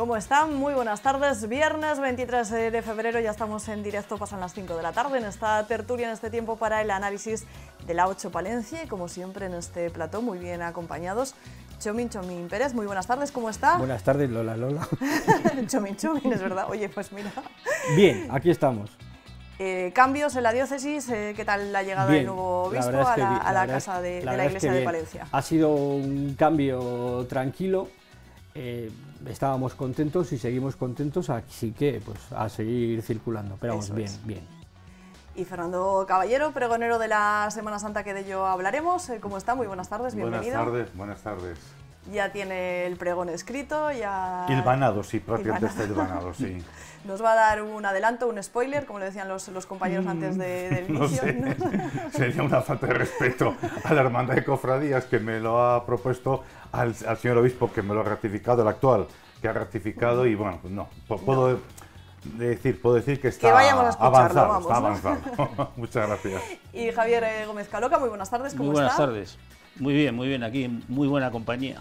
¿Cómo están? Muy buenas tardes. Viernes 23 de febrero, ya estamos en directo, pasan las 5 de la tarde en esta tertulia, en este tiempo para el análisis de la 8 Palencia y como siempre en este plató, muy bien acompañados. Chomin, Chomin Pérez, muy buenas tardes, ¿cómo está? Buenas tardes, Lola Lola. Chomin Chomin, es verdad. Oye, pues mira. Bien, aquí estamos. Eh, cambios en la diócesis, eh, ¿qué tal la llegada del nuevo obispo a, la, casa de la, iglesia de Palencia? Ha sido un cambio tranquilo. Eh, estábamos contentos y seguimos contentos, así que pues a seguir circulando, pero vamos, bien, bien. Y Fernando Caballero, pregonero de la Semana Santa que de ello hablaremos. Eh, ¿Cómo está? Muy buenas tardes, bienvenido. Buenas tardes, buenas tardes ya tiene el pregón escrito, ya... banado, sí, prácticamente está banado, sí. Nos va a dar un adelanto, un spoiler, como le decían los, compañeros mm, antes de, del no Sé. Sería una falta de respeto a la hermandad de cofradías que me lo ha propuesto al, señor obispo, que me lo ha ratificado, el actual, que ha ratificado y bueno, pues no, puedo... Decir, puedo decir que está que Muchas gracias. Y Javier eh, Gómez Caloca, muy buenas tardes, ¿cómo muy buenas tardes. Muy bien, muy bien, aquí muy buena compañía.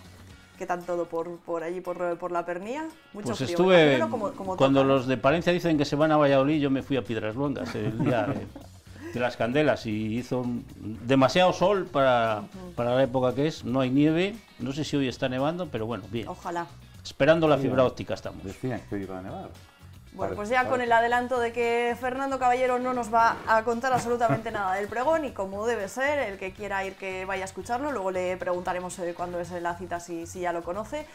¿Qué tal todo por, por allí, por, la Pernía? Mucho pues estuve, cuando los de Palencia dicen que se van a Valladolid, yo me fui a Piedras Blondas el día de, las candelas y hizo demasiado sol para, para la época que es, no hay nieve, no sé si hoy está nevando, pero bueno, bien. Ojalá. Esperando la fibra ¿eh? óptica estamos. Decían que iba a nevar. Bueno, pues ya con el adelanto de que Fernando Caballero no nos va a contar absolutamente nada del pregón y como debe ser, el que quiera ir que vaya a escucharlo, luego le preguntaremos eh, cuándo es la cita si, si ya lo conoce.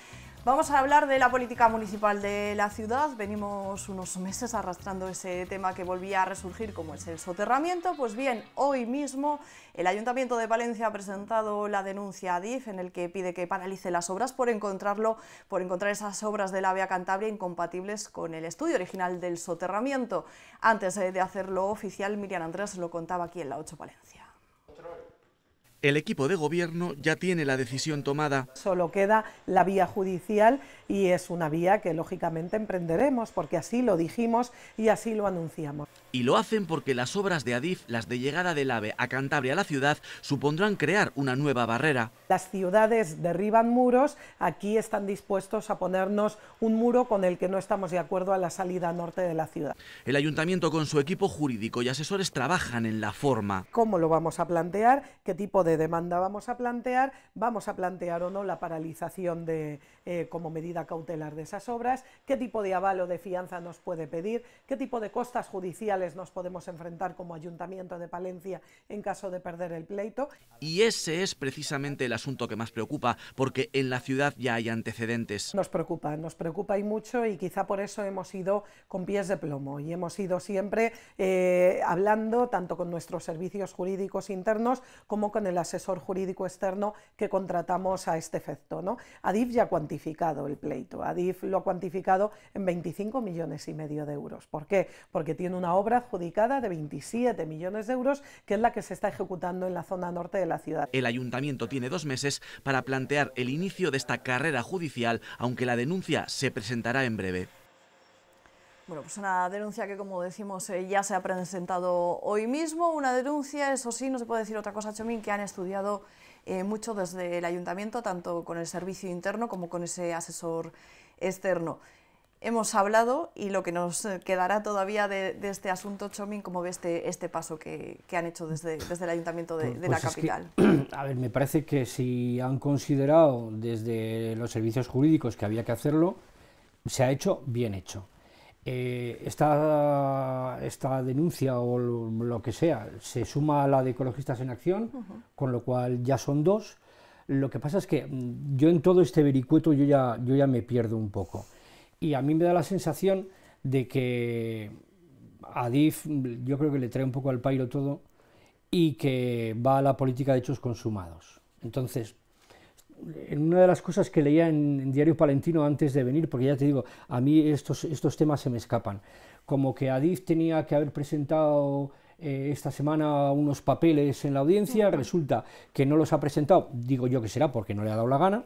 Vamos a hablar de la política municipal de la ciudad. Venimos unos meses arrastrando ese tema que volvía a resurgir como es el soterramiento. Pues bien, hoy mismo el Ayuntamiento de Valencia ha presentado la denuncia a DIF en el que pide que paralice las obras por encontrarlo, por encontrar esas obras de la Vía Cantabria incompatibles con el estudio original del soterramiento. Antes eh, de hacerlo oficial, Miriam Andrés lo contaba aquí en la 8 Valencia. El equipo de gobierno ya tiene la decisión tomada. Solo queda la vía judicial y es una vía que lógicamente emprenderemos porque así lo dijimos y así lo anunciamos. Y lo hacen porque las obras de Adif, las de llegada del AVE a Cantabria a la ciudad, supondrán crear una nueva barrera. Las ciudades derriban muros, aquí están dispuestos a ponernos un muro con el que no estamos de acuerdo a la salida norte de la ciudad. El ayuntamiento con su equipo jurídico y asesores trabajan en la forma. ¿Cómo lo vamos a plantear? ¿Qué tipo de demanda vamos a plantear? ¿Vamos a plantear o no la paralización de, eh, como medida cautelar de esas obras, qué tipo de aval o de fianza nos puede pedir, qué tipo de costas judiciales nos podemos enfrentar como Ayuntamiento de Palencia en caso de perder el pleito. Y ese es precisamente el asunto que más preocupa, porque en la ciudad ya hay antecedentes. Nos preocupa, nos preocupa y mucho y quizá por eso hemos ido con pies de plomo y hemos ido siempre eh, hablando tanto con nuestros servicios jurídicos internos como con el asesor jurídico externo que contratamos a este efecto. ¿no? Adif ya ha cuantificado el Leito, Adif lo ha cuantificado en 25 millones y medio de euros. ¿Por qué? Porque tiene una obra adjudicada de 27 millones de euros, que es la que se está ejecutando en la zona norte de la ciudad. El ayuntamiento tiene dos meses para plantear el inicio de esta carrera judicial, aunque la denuncia se presentará en breve. Bueno, pues una denuncia que, como decimos, eh, ya se ha presentado hoy mismo. Una denuncia, eso sí, no se puede decir otra cosa, Chomín, que han estudiado eh, mucho desde el ayuntamiento, tanto con el servicio interno como con ese asesor externo. Hemos hablado y lo que nos quedará todavía de, este asunto, Chomin, como ve este, este paso que, han hecho desde, desde el ayuntamiento de, pues, la pues capital? a ver, me parece que si han considerado desde los servicios jurídicos que había que hacerlo, se ha hecho bien hecho. Eh, esta, denuncia o lo, que sea se suma a la de Ecologistas en Acción, con lo cual ya son dos. Lo que pasa es que mm, yo en todo este vericueto yo ya, yo ya me pierdo un poco. Y a mí me da la sensación de que a DIF mm, yo creo que le trae un poco al pairo todo y que va a la política de hechos consumados. Entonces, en una de las cosas que leía en, Diario Palentino antes de venir, porque ya te digo, a mí estos, estos temas se me escapan, como que Adif tenía que haber presentado eh, esta semana unos papeles en la audiencia, resulta que no los ha presentado, digo yo que será porque no le ha dado la gana,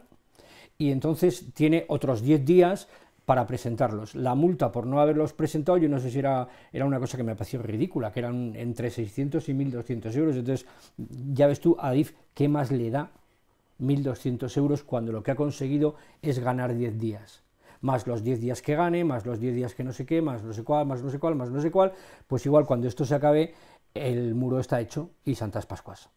y entonces tiene otros 10 días para presentarlos. La multa por no haberlos presentado, yo no sé si era, era una cosa que me pareció ridícula, que eran entre 600 y 1.200 euros. Entonces, ya ves tú, Adif, ¿qué más le da 1.200 euros cuando lo que ha conseguido es ganar 10 días. Más los 10 días que gane, más los 10 días que no sé qué, más no sé cuál, más no sé cuál, más no sé cuál, pues igual cuando esto se acabe, el muro está hecho y Santas Pascuas.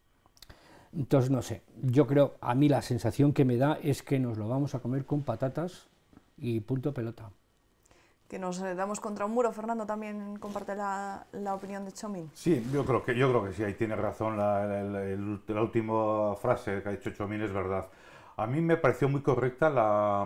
Entonces, no sé, yo creo, a mí la sensación que me da es que nos lo vamos a comer con patatas y punto pelota que nos damos contra un muro. Fernando también comparte la, opinión de Chomín. Sí, yo creo que, yo creo que sí, ahí tiene razón la, última frase que ha dicho Chomín, es verdad. A mí me pareció muy correcta la,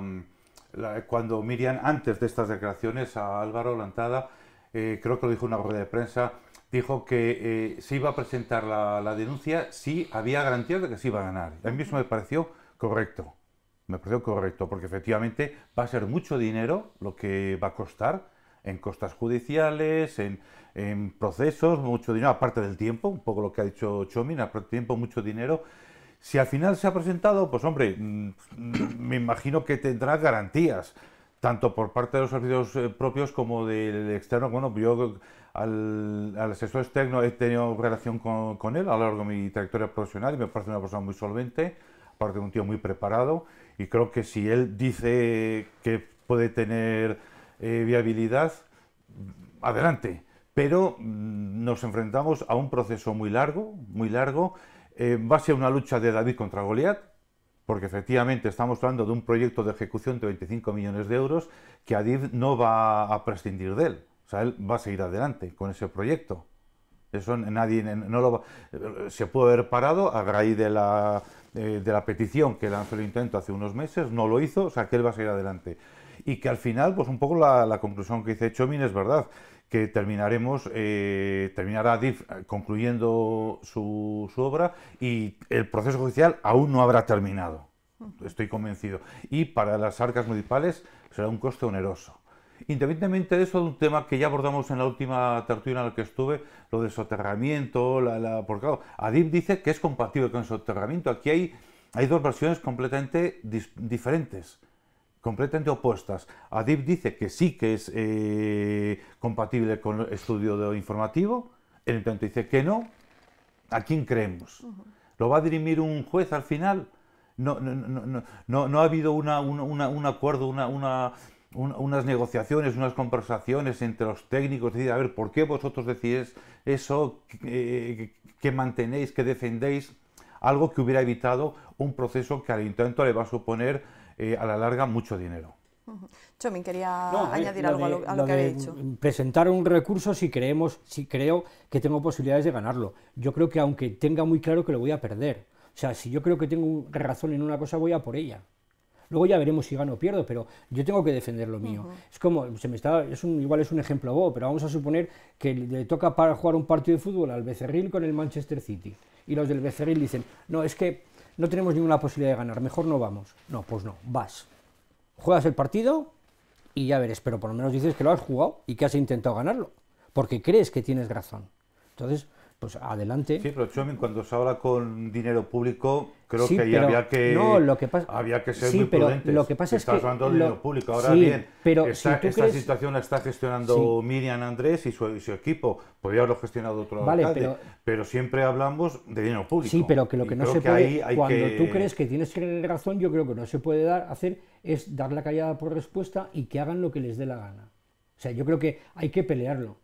cuando Miriam, antes de estas declaraciones a Álvaro Lantada, eh, creo que lo dijo en una rueda de prensa, dijo que eh, se iba a presentar la, denuncia si había garantías de que se iba a ganar. A mí mismo me pareció correcto me parece correcto, porque efectivamente va a ser mucho dinero lo que va a costar en costas judiciales, en, procesos, mucho dinero, aparte del tiempo, un poco lo que ha dicho Chomin, aparte del tiempo, mucho dinero. Si al final se ha presentado, pues hombre, mm, me imagino que tendrá garantías, tanto por parte de los servicios eh, propios como del externo. Bueno, yo al, al asesor externo he tenido relación con, con él a lo largo de mi trayectoria profesional y me parece una persona muy solvente, aparte de un tío muy preparado y creo que si él dice que puede tener eh, viabilidad, adelante. Pero mm, nos enfrentamos a un proceso muy largo, muy largo, eh, va a ser una lucha de David contra Goliat, porque efectivamente estamos hablando de un proyecto de ejecución de 25 millones de euros que David no va a prescindir de él. O sea, él va a seguir adelante con ese proyecto. Eso nadie no lo, se pudo haber parado a raíz de la, de, la petición que lanzó el intento hace unos meses, no lo hizo, o sea que él va a seguir adelante. Y que al final, pues un poco la, conclusión que dice Chomin es verdad, que terminaremos, eh, terminará eh, concluyendo su, su obra y el proceso judicial aún no habrá terminado. Estoy convencido. Y para las arcas municipales será un coste oneroso. Independientemente de eso, de un tema que ya abordamos en la última tertulia en la que estuve, lo del soterramiento, la, la, porque Adib dice que es compatible con el soterramiento. Aquí hay, hay dos versiones completamente diferentes, completamente opuestas. Adib dice que sí que es eh, compatible con el estudio informativo, el intento dice que no. ¿A quién creemos? ¿Lo va a dirimir un juez al final? No, no, no, no, no, ha habido una, un acuerdo, una, una unas negociaciones, unas conversaciones entre los técnicos, decir, a ver, ¿por qué vosotros decís eso que eh, mantenéis, que defendéis? Algo que hubiera evitado un proceso que al intento le va a suponer eh, a la larga mucho dinero. yo quería eh, añadir algo a lo, que había dicho. Presentar un recurso si creemos, si creo que tengo posibilidades de ganarlo. Yo creo que aunque tenga muy claro que lo voy a perder. O sea, si yo creo que tengo razón en una cosa, voy a por ella. Luego ya veremos si gano o pierdo, pero yo tengo que defender lo mío. Es como, se me está, es un, igual es un ejemplo bobo, pero vamos a suponer que le toca para jugar un partido de fútbol al Becerril con el Manchester City. Y los del Becerril dicen, no, es que no tenemos ninguna posibilidad de ganar, mejor no vamos. No, pues no, vas. Juegas el partido y ya verás, pero por lo menos dices que lo has jugado y que has intentado ganarlo, porque crees que tienes razón. Entonces, pues adelante. Sí, pero Chomin, cuando se habla con dinero público, creo que ahí había que lo que había que ser muy pero prudentes. Lo que pasa es Estás hablando de dinero público. Ahora bien, pero esta, situación la está gestionando Miriam Andrés y su, su, equipo. Podría haberlo gestionado otro vale, pero, siempre hablamos de dinero público. Sí, pero que lo que no se puede, cuando tú crees que tienes razón, yo creo que no se puede dar, hacer es dar la callada por respuesta y que hagan lo que les dé la gana. O sea, yo creo que hay que pelearlo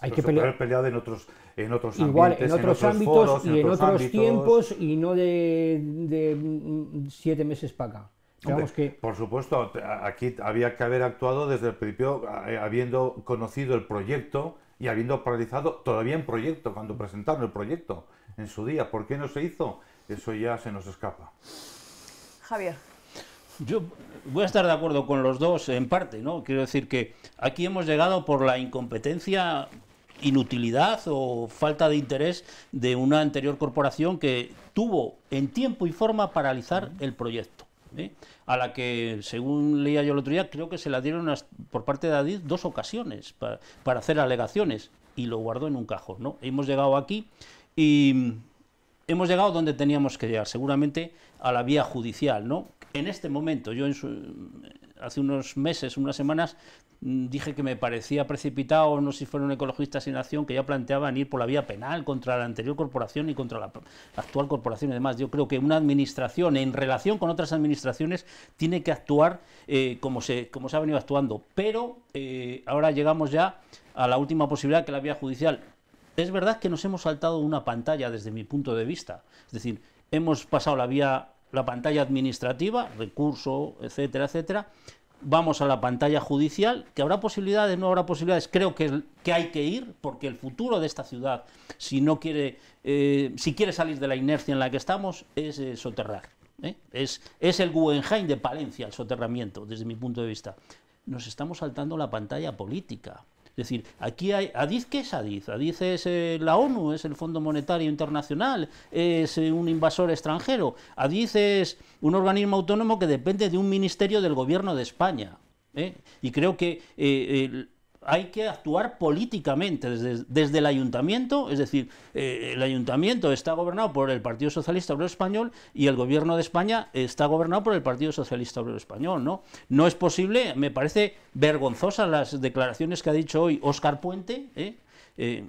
hay que pelear peleado en otros en otros en otros, ámbitos y en, otros, tiempos y no de, mm, siete meses para acá que... Por supuesto, aquí había que haber actuado desde el principio, eh, habiendo conocido el proyecto y habiendo paralizado todavía en proyecto, cuando presentaron el proyecto en su día. ¿Por qué no se hizo? Eso ya se nos escapa. Javier. Yo voy a estar de acuerdo con los dos en parte, ¿no? Quiero decir que aquí hemos llegado por la incompetencia inutilidad o falta de interés de una anterior corporación que tuvo en tiempo y forma paralizar el proyecto. ¿eh? a la que, según leía yo el otro día, creo que se la dieron por parte de Adid dos ocasiones para, hacer alegaciones y lo guardó en un cajón. ¿no? Hemos llegado aquí y hemos llegado donde teníamos que llegar, seguramente a la vía judicial. ¿no? En este momento, yo en hace unos meses, unas semanas, Mm, dije que me parecía precipitado, no sé si fuera un ecologista sin acción, que ya planteaban ir por la vía penal contra la anterior corporación y contra la, actual corporación y demás. Yo creo que una administración, en relación con otras administraciones, tiene que actuar eh, como, se, como se ha venido actuando. Pero eh, ahora llegamos ya a la última posibilidad, que la vía judicial. Es verdad que nos hemos saltado una pantalla desde mi punto de vista. Es decir, hemos pasado la vía la pantalla administrativa, recurso, etcétera, etcétera, vamos a la pantalla judicial, que habrá posibilidades, no habrá posibilidades, creo que, que hay que ir, porque el futuro de esta ciudad, si no quiere, eh, si quiere salir de la inercia en la que estamos, es eh, soterrar. ¿eh? Es, es el Guggenheim de Palencia, el soterramiento, desde mi punto de vista. Nos estamos saltando la pantalla política. Es decir, aquí hay, ¿ADIZ qué es ADIZ? ¿ADIZ es eh, la ONU, es el Fondo Monetario Internacional, es eh, un invasor extranjero. ¿ADIZ es un organismo autónomo que depende de un ministerio del gobierno de España. ¿eh? Y creo que hay que actuar políticamente desde, el ayuntamiento, es decir, eh, el ayuntamiento está gobernado por el Partido Socialista Obrero Español y el gobierno de España está gobernado por el Partido Socialista Obrero Español, ¿no? No es posible, me parece vergonzosa las declaraciones que ha dicho hoy Óscar Puente, ¿eh? Eh,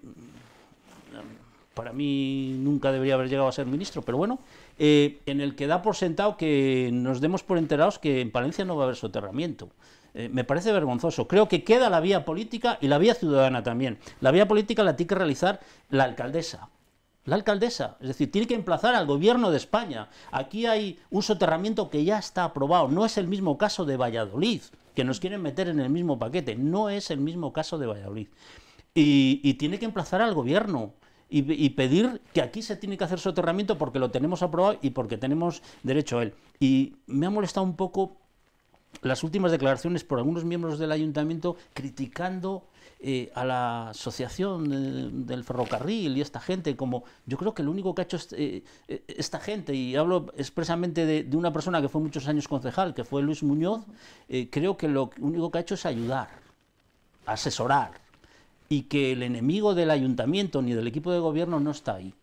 para mí nunca debería haber llegado a ser ministro, pero bueno, en el que da por sentado que nos demos por enterados que en Palencia no va a haber soterramiento. Eh, me parece vergonzoso. Creo que queda la vía política y la vía ciudadana también. La vía política la tiene que realizar la alcaldesa. La alcaldesa, es decir, tiene que emplazar al gobierno de España. Aquí hay un soterramiento que ya está aprobado, no es el mismo caso de Valladolid, que nos quieren meter en el mismo paquete, no es el mismo caso de Valladolid. Y, tiene que emplazar al gobierno y, y, pedir que aquí se tiene que hacer soterramiento porque lo tenemos aprobado y porque tenemos derecho a él. Y me ha molestado un poco las últimas declaraciones por algunos miembros del ayuntamiento criticando eh, a la asociación del ferrocarril y esta gente, como yo creo que lo único que ha hecho este, eh, esta gente, y hablo expresamente de, una persona que fue muchos años concejal, que fue Luis Muñoz, eh, creo que lo único que ha hecho es ayudar, asesorar, y que el enemigo del ayuntamiento ni del equipo de gobierno no está ahí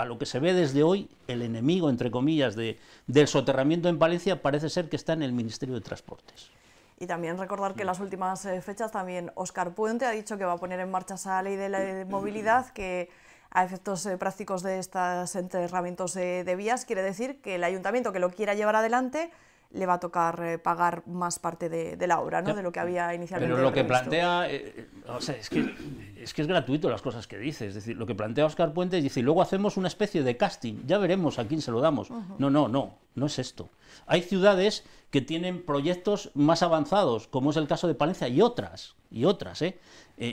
a lo que se ve desde hoy, el enemigo, entre comillas, del soterramiento en Valencia parece ser que está en el Ministerio de Transportes. Y también recordar que en las últimas eh, fechas también Oscar Puente ha dicho que va a poner en marcha esa ley de la eh, movilidad que a efectos eh, prácticos de estos enterramientos de vías quiere decir que el ayuntamiento que lo quiera llevar adelante le va a tocar eh, pagar más parte de, la obra, ¿no? de lo que había inicialmente. Pero lo que plantea, eh, eh, es, que, es que es gratuito las cosas que dices es decir, lo que plantea Oscar Puentes dice, luego hacemos una especie de casting, ya veremos a quién se lo damos. No, no, no, no es esto. Hay ciudades que tienen proyectos más avanzados, como es el caso de Palencia, y otras, y otras, ¿eh?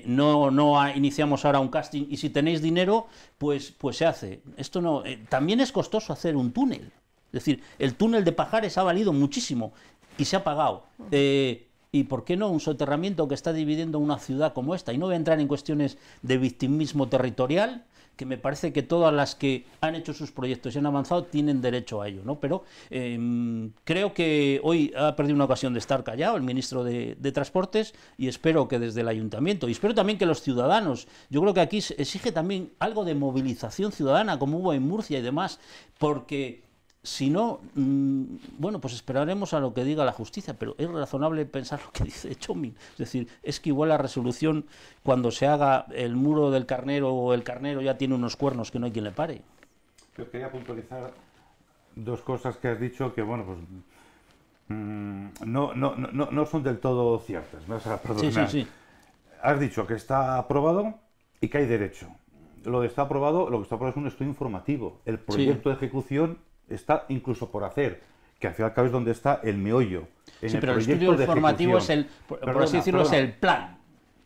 no, no iniciamos ahora un casting y si tenéis dinero, pues, pues se hace. Esto no, también es costoso hacer un túnel. Es decir, el túnel de Pajares ha valido muchísimo y se ha pagado. Eh, ¿Y por qué no un soterramiento que está dividiendo una ciudad como esta? Y no voy a entrar en cuestiones de victimismo territorial, que me parece que todas las que han hecho sus proyectos y han avanzado tienen derecho a ello, ¿no? Pero em, creo que hoy ha perdido una ocasión de estar callado el ministro de, de, Transportes y espero que desde el ayuntamiento, y espero también que los ciudadanos, yo creo que aquí se exige también algo de movilización ciudadana, como hubo en Murcia y demás, porque si no, mm, bueno, pues esperaremos a lo que diga la justicia, pero es razonable pensar lo que dice Chomín. Es decir, es que igual la resolución, cuando se haga el muro del carnero o el carnero ya tiene unos cuernos que no hay quien le pare. Yo quería puntualizar dos cosas que has dicho que, bueno, pues mm, no, no, no, no, son del todo ciertas. vas a sí, sí, sí. Has dicho que está aprobado y que hay derecho. Lo está aprobado, lo que está aprobado es un estudio informativo. El proyecto de ejecución está incluso por hacer, que al fin y al cabo es donde está el meollo. sí, pero el estudio formativo es el, por, así decirlo, es el plan.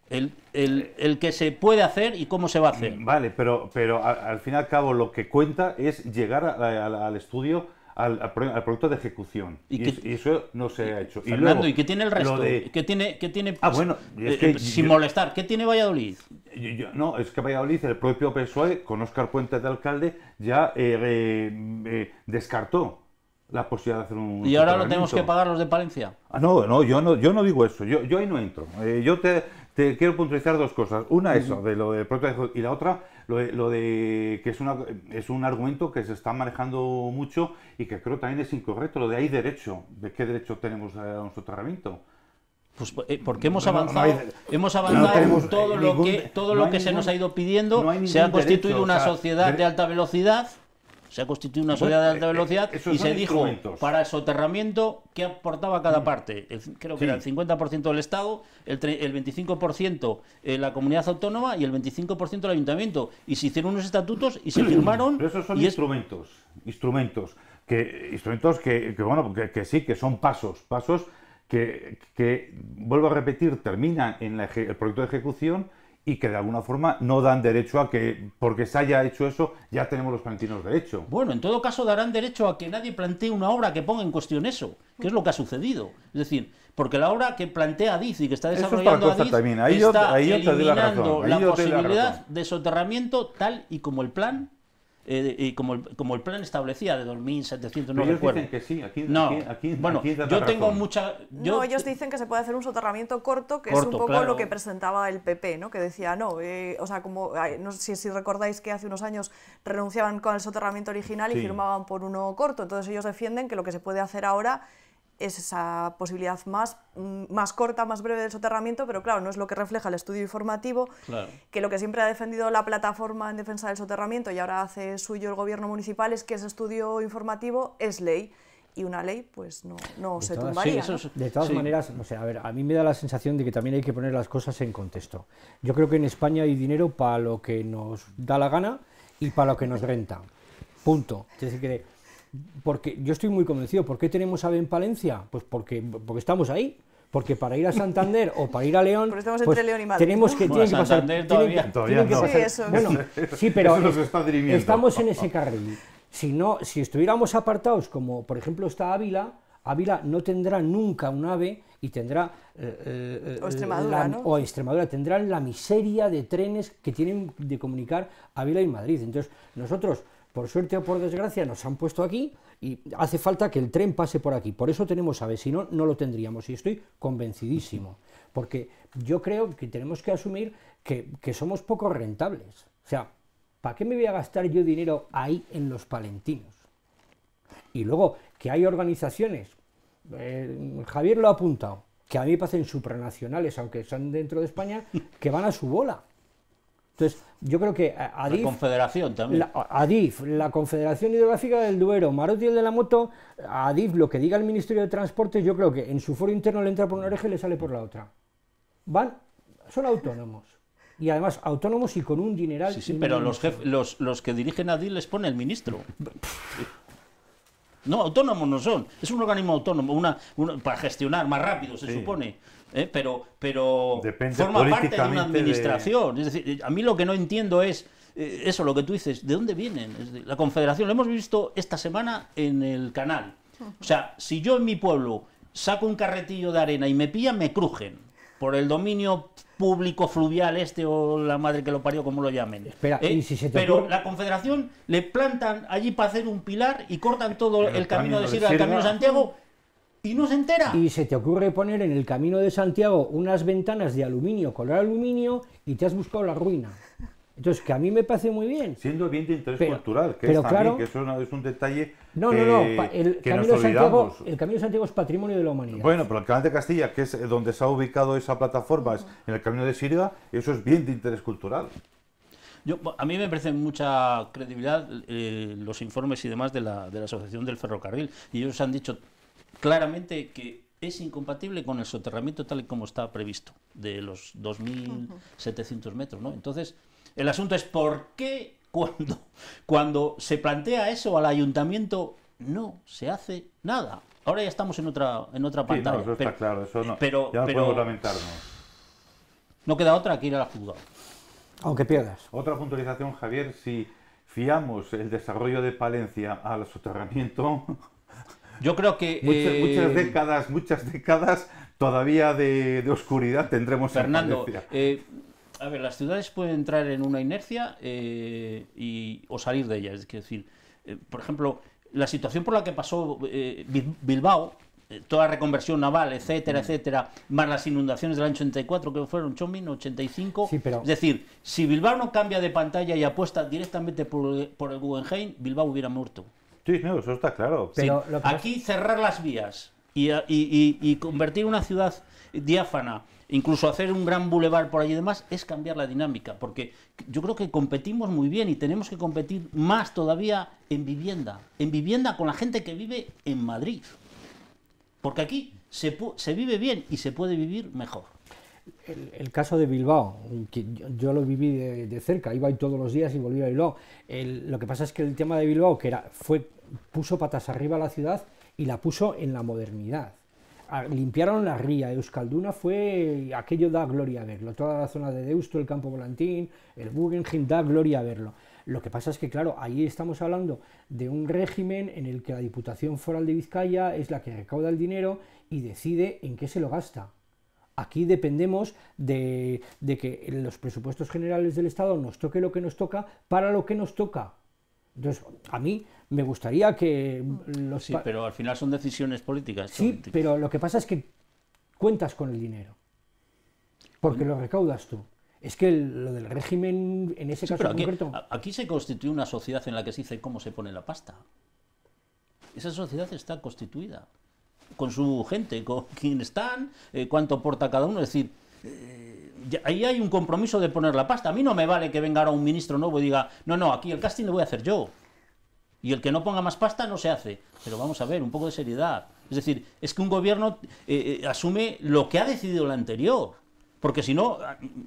El, el, el, que se puede hacer y cómo se va a hacer. Vale, pero, pero al, fin y al cabo lo que cuenta es llegar al estudio al, al, producto de ejecución. ¿Y, eso no se ha hecho. Fernando, y, qué tiene el resto? ¿Qué tiene, qué tiene, ah, bueno, eh, eh, sin molestar, ¿qué tiene Valladolid? no, es que Valladolid, el propio PSOE, con Oscar Puente de alcalde, ya eh, descartó la posibilidad de hacer un... ¿Y ahora lo tenemos que pagar los de Palencia? Ah, no, no, yo no, yo no digo eso, yo, yo ahí no entro. yo te, quiero puntualizar dos cosas. Una, eso, de lo del proyecto, y la otra, lo de, que es, es un argumento que se está manejando mucho y que creo también es incorrecto, lo de hay derecho, ¿de qué derecho tenemos a nuestro tratamiento? Pues eh, porque hemos avanzado, hemos avanzado todo lo que todo lo que se nos ha ido pidiendo, se ha constituido una sociedad de alta velocidad se ha constituido una sociedad de alta eh, eh, velocidad y se dijo para el soterramiento qué aportaba cada mm. parte. creo que era el 50% del Estado, el, 25% eh, la comunidad autónoma y el 25% el ayuntamiento. Y se hicieron unos estatutos y se firmaron. Pero esos son instrumentos, instrumentos, que, instrumentos que, bueno, que, sí, que son pasos, pasos que, vuelvo a repetir, terminan en el proyecto de ejecución y que de alguna forma no dan derecho a que, porque se haya hecho eso, ya tenemos los de derecho. Bueno, en todo caso darán derecho a que nadie plantee una obra que ponga en cuestión eso, que es lo que ha sucedido. Es decir, porque la obra que plantea Diz y que está desarrollando Ahí está eliminando la, posibilidad de soterramiento tal y como el plan eh, y como el, como el plan establecía de 2.700, no recuerdo. dicen que sí, aquí, no. aquí, bueno, yo tengo mucha... No, ellos dicen que se puede hacer un soterramiento corto, que es un poco lo que presentaba el PP, ¿no? que decía, no, eh, o sea, como, no sé si recordáis que hace unos años renunciaban con el soterramiento original y firmaban por uno corto, entonces ellos defienden que lo que se puede hacer ahora es esa posibilidad más, mm, más corta, más breve del soterramiento, pero claro, no es lo que refleja el estudio informativo, que lo que siempre ha defendido la plataforma en defensa del soterramiento y ahora hace suyo el gobierno municipal es que ese estudio informativo es ley y una ley pues no, se tumbaría. De todas maneras, no a ver, a mí me da la sensación de que también hay que poner las cosas en contexto. Yo creo que en España hay dinero para lo que nos da la gana y para lo que nos renta. Punto. decir, que porque yo estoy muy convencido, ¿por qué tenemos AVE en Palencia? Pues porque, porque estamos ahí. Porque para ir a Santander o para ir a León, pues, León y Madrid, tenemos que, que pasar. sí, pero estamos en ese ah. carril. Si no, si estuviéramos apartados, como por ejemplo está Ávila, Ávila no tendrá nunca un ave y tendrá eh, eh, o eh, Extremadura, la, o Extremadura tendrán la miseria de trenes que tienen de comunicar Ávila y Madrid. Entonces nosotros por suerte o por desgracia, nos han puesto aquí y hace falta que el tren pase por aquí. Por eso tenemos a e, si no, no lo tendríamos. Y estoy convencidísimo, porque yo creo que tenemos que asumir que, somos poco rentables. O sea, ¿para qué me voy a gastar yo dinero ahí en los palentinos? Y luego, que hay organizaciones, eh, Javier lo ha apuntado, que a mí parecen supranacionales, aunque sean dentro de España, que van a su bola. Entonces, yo creo que Adif. La Confederación también. Adif, la Confederación Hidrográfica del Duero, y el de la Moto, Adif, lo que diga el Ministerio de Transporte, yo creo que en su foro interno le entra por una oreja y le sale por la otra. Van, son autónomos. Y además, autónomos y con un dineral. Sí, sí, pero los, que dirigen Adif les pone el ministro. No, autónomos no son. Es un organismo autónomo, una, para gestionar más rápido, se supone. ¿eh? pero, pero forma parte de una administración. Es decir, a mí lo que no entiendo es eh, eso, lo que tú dices, ¿de dónde vienen? la confederación, lo hemos visto esta semana en el canal. O sea, si yo en mi pueblo saco un carretillo de arena y me pilla, me crujen por el dominio público fluvial este o la madre que lo parió, como lo llamen. Espera, ¿Eh? pero la Confederación le plantan allí para hacer un pilar y cortan todo el, camino, camino, de Sierra al Camino Santiago y no se entera. Y se te ocurre poner en el camino de Santiago unas ventanas de aluminio, color aluminio, y te has buscado la ruina. Entonces, que a mí me parece muy bien. Siendo bien de interés cultural, que, claro, que eso es un detalle. No, no, no. El camino, de Santiago, es patrimonio de la humanidad. Bueno, pero el Canal de Castilla, que es donde se ha ubicado esa plataforma, es en el Camino de Siria, eso es bien de interés cultural. Yo, a mí me parece mucha credibilidad eh, los informes y demás de la, de la Asociación del Ferrocarril. Y ellos han dicho claramente que es incompatible con el soterramiento tal y como está previsto, de los 2.700 metros. ¿no? Entonces, el asunto es por qué cuando, cuando se plantea eso al ayuntamiento no se hace nada. Ahora ya estamos en otra, en otra pantalla. eso está claro, eso no. ya no lamentarnos. No queda otra que ir a la juzgada. Aunque pierdas. Otra puntualización, Javier, si fiamos el desarrollo de Palencia al soterramiento, Yo creo que... Eh, muchas décadas, muchas décadas todavía de, oscuridad tendremos. Fernando, eh, a ver, las ciudades pueden entrar en una inercia eh, y, o salir de ella. Es decir, eh, por ejemplo, la situación por la que pasó Bilbao, toda reconversión naval, etcétera, mm. etcétera, más las inundaciones del año 84 que fueron Chomín, 85. Es decir, si Bilbao no cambia de pantalla y apuesta directamente por, por el Guggenheim, Bilbao hubiera muerto. Sí, no, eso está claro. Aquí cerrar las vías y, y, convertir una ciudad diáfana incluso hacer un gran bulevar por allí y demás, es cambiar la dinámica, porque yo creo que competimos muy bien y tenemos que competir más todavía en vivienda, en vivienda con la gente que vive en Madrid, porque aquí se, se vive bien y se puede vivir mejor el, caso de Bilbao, yo, lo viví de, cerca, iba ahí todos los días y volvía a Bilbao. lo que pasa es que el tema de Bilbao, que era, fue, puso patas arriba a la ciudad y la puso en la modernidad. Ah, limpiaron la ría, Euskalduna fue, aquello da gloria a verlo, toda la zona de Deusto, el Campo Volantín, el Guggenheim, da gloria a verlo. Lo que pasa es que, claro, ahí estamos hablando de un régimen en el que la Diputación Foral de Vizcaya es la que recauda el dinero y decide en qué se lo gasta Aquí dependemos de, que en los presupuestos generales del Estado nos toque lo que nos toca para lo que nos toca. Entonces, a mí me gustaría que los... Sí, pero al final son decisiones políticas. Sí, pero lo que pasa es que cuentas con el dinero, porque lo recaudas tú. Es que lo del régimen, en ese caso concreto... Aquí se constituye una sociedad en la que se dice cómo se pone la pasta. Esa sociedad está constituida con su gente, con quién están, eh, cuánto aporta cada uno. Es decir, eh, ahí hay un compromiso de poner la pasta. A mí no me vale que venga ahora un ministro nuevo y diga, no, no, aquí el casting lo voy a hacer yo. Y el que no ponga más pasta no se hace. Pero vamos a ver, un poco de seriedad. Es decir, es que un gobierno eh, asume lo que ha decidido el anterior. Porque si no,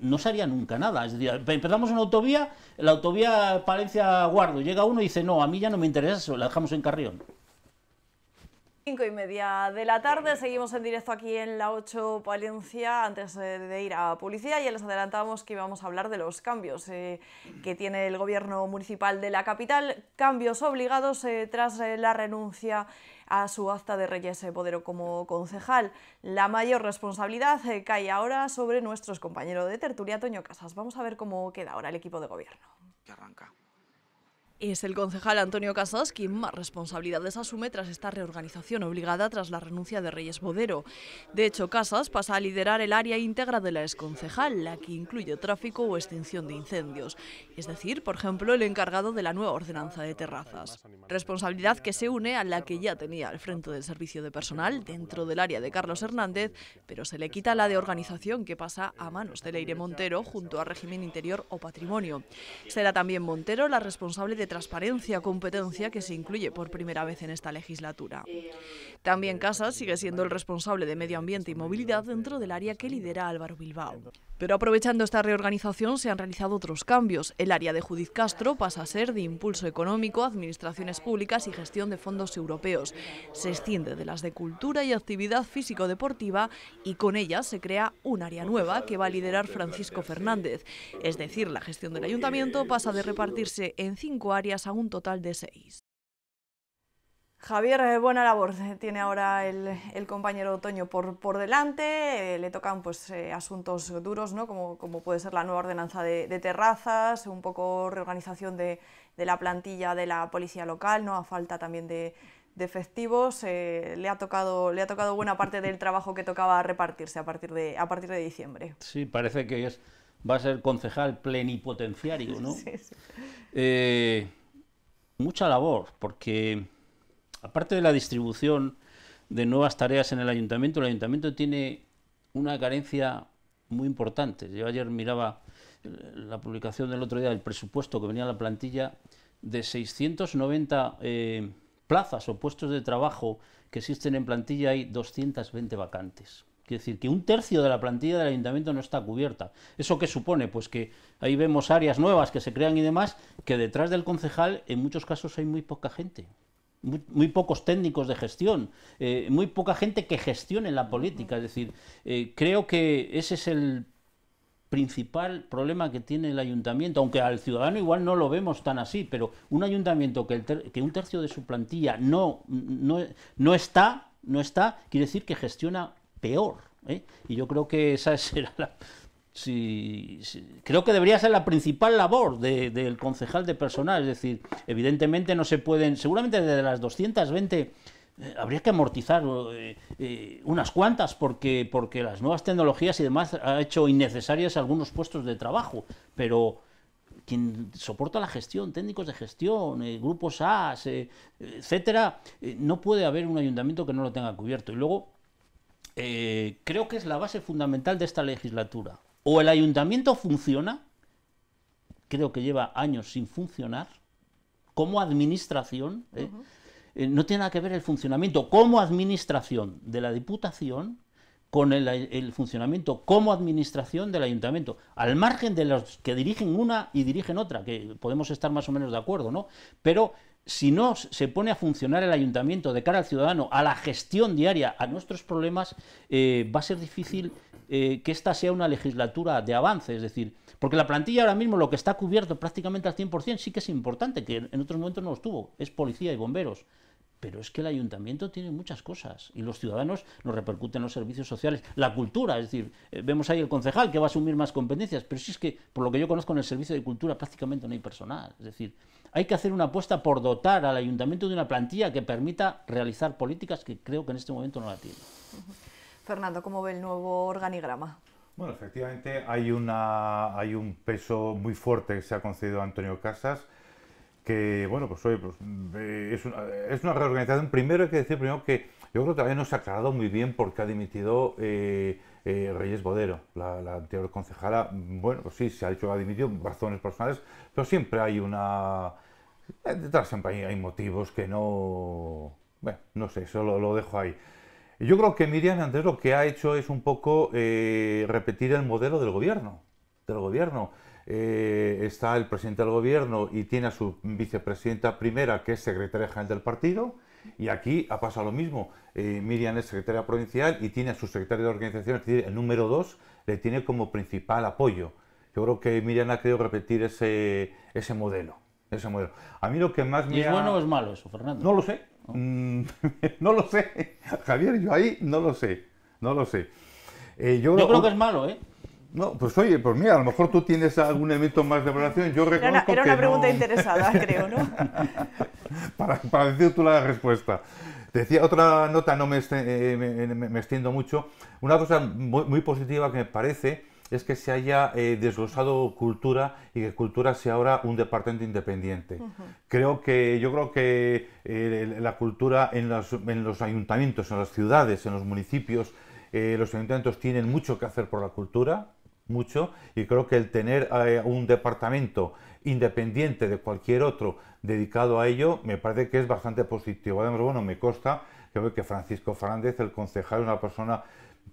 no se haría nunca nada. Es decir, empezamos una autovía, la autovía Palencia-Guardo, llega uno y dice, no, a mí ya no me interesa eso, la dejamos en Carrión. Cinco y media de la tarde, seguimos en directo aquí en la 8 Palencia. Antes eh, de ir a publicidad, ya les adelantamos que íbamos a hablar de los cambios eh, que tiene el gobierno municipal de la capital, cambios obligados eh, tras la renuncia a su acta de Reyes poder como concejal. La mayor responsabilidad cae ahora sobre nuestros compañeros de tertulia, Toño Casas. Vamos a ver cómo queda ahora el equipo de gobierno. Que arranca. Es el concejal Antonio Casas quien más responsabilidades asume tras esta reorganización obligada tras la renuncia de Reyes Bodero. De hecho, Casas pasa a liderar el área íntegra de la exconcejal, la que incluye tráfico o extinción de incendios, es decir, por ejemplo, el encargado de la nueva ordenanza de terrazas. Responsabilidad que se une a la que ya tenía al frente del servicio de personal dentro del área de Carlos Hernández, pero se le quita la de organización que pasa a manos de Leire Montero junto a régimen interior o patrimonio. Será también Montero la responsable de transparencia, competencia que se incluye por primera vez en esta legislatura. También Casas sigue siendo el responsable de medio ambiente y movilidad dentro del área que lidera Álvaro Bilbao. Pero aprovechando esta reorganización se han realizado otros cambios. El área de Judith Castro pasa a ser de impulso económico, administraciones públicas y gestión de fondos europeos. Se extiende de las de cultura y actividad físico-deportiva y con ellas se crea un área nueva que va a liderar Francisco Fernández. Es decir, la gestión del ayuntamiento pasa de repartirse en cinco áreas a un total de seis. Javier, buena labor tiene ahora el, compañero Toño por, por delante. Eh, le tocan pues, eh, asuntos duros, ¿no? como, como, puede ser la nueva ordenanza de, terrazas, un poco reorganización de, la plantilla de la policía local, ¿no? a falta también de, efectivos. Eh, le, ha tocado, le ha tocado buena parte del trabajo que tocaba repartirse a partir de, a partir de diciembre. Sí, parece que es, va a ser concejal plenipotenciario. mucha labor, porque aparte de la distribución de nuevas tareas en el ayuntamiento, el ayuntamiento tiene una carencia muy importante. Yo ayer miraba eh, la publicación del otro día del presupuesto que venía la plantilla de 690 eh, plazas o puestos de trabajo que existen en plantilla hay 220 vacantes. Quiere decir que un tercio de la plantilla del ayuntamiento no está cubierta. ¿Eso qué supone? Pues que ahí vemos áreas nuevas que se crean y demás, que detrás del concejal en muchos casos hay muy poca gente muy, pocos técnicos de gestión, eh, muy poca gente que gestione la política. Es decir, eh, creo que ese es el principal problema que tiene el ayuntamiento, aunque al ciudadano igual no lo vemos tan así, pero un ayuntamiento que, que un tercio de su plantilla no, no, está, no está, quiere decir que gestiona peor. ¿eh? Y yo creo que esa será la creo que debería ser la principal labor del concejal de personal. Es decir, evidentemente no se pueden, seguramente desde las 220 eh, habría que amortizar eh, eh, unas cuantas porque, porque las nuevas tecnologías y demás ha hecho innecesarias algunos puestos de trabajo, pero quien soporta la gestión, técnicos de gestión, grupos AS, etcétera, no puede haber un ayuntamiento que no lo tenga cubierto. Y luego, creo que es la base fundamental de esta legislatura o el ayuntamiento funciona, creo que lleva años sin funcionar, como administración, ¿eh? Eh, no tiene nada que ver el funcionamiento como administración de la Diputación con el, funcionamiento como administración del ayuntamiento, al margen de los que dirigen una y dirigen otra, que podemos estar más o menos de acuerdo, ¿no? Pero si no se pone a funcionar el ayuntamiento de cara al ciudadano, a la gestión diaria, a nuestros problemas, eh, va a ser difícil eh, que esta sea una legislatura de avance, es decir, porque la plantilla ahora mismo lo que está cubierto prácticamente al 100% sí que es importante, que en otros momentos no lo estuvo, es policía y bomberos. Pero es que el ayuntamiento tiene muchas cosas y los ciudadanos nos repercuten los servicios sociales, la cultura, es decir, eh, vemos ahí el concejal que va a asumir más competencias, pero sí es que, por lo que yo conozco en el servicio de cultura, prácticamente no hay personal. Es decir, hay que hacer una apuesta por dotar al ayuntamiento de una plantilla que permita realizar políticas que creo que en este momento no la tiene. Fernando, ¿cómo ve el nuevo organigrama? Bueno, efectivamente hay, un peso muy fuerte que se ha concedido a Antonio Casas, que, bueno, pues oye, pues, eh, es, una, reorganización. Primero hay que decir primero que yo creo que todavía no se ha aclarado muy bien porque ha dimitido eh, eh, Reyes Bodero, la, anterior concejala. Bueno, pues sí, se ha dicho que ha dimitido razones personales, pero siempre hay una... Detrás siempre hay, motivos que no... Bueno, no sé, eso lo dejo ahí. Yo creo que Miriam Andrés lo que ha hecho es un poco eh, repetir el modelo del gobierno. Del gobierno. Eh, está el presidente del gobierno y tiene a su vicepresidenta primera, que es secretaria general del partido, y aquí ha pasado lo mismo. Eh, Miriam es secretaria provincial y tiene a su secretaria de organización, es decir, el número dos, le tiene como principal apoyo. Yo creo que Miriam ha querido repetir ese, ese modelo. Ese modelo. A mí lo que más me ¿Es bueno o es malo eso, Fernando? No lo sé, Mm, ¿no? lo sé, Javier, yo ahí no lo sé, no lo sé. Eh, yo, creo que es malo, ¿eh? No, pues oye, pues mira, a lo mejor tú tienes algún elemento más de valoración. Yo era una, pregunta interesada, creo, ¿no? para, decir tú la respuesta. Decía otra nota, no este, eh, me, extiendo mucho, una cosa muy positiva que me parece es que se haya eh, desglosado cultura y que cultura sea ahora un departamento independiente. Creo que yo creo que eh, la cultura en los, ayuntamientos, en las ciudades, en los municipios, eh, los ayuntamientos tienen mucho que hacer por la cultura, mucho, y creo que el tener un departamento independiente de cualquier otro dedicado a ello, me parece que es bastante positivo. Además, bueno, me consta que Francisco Fernández, el concejal, es una persona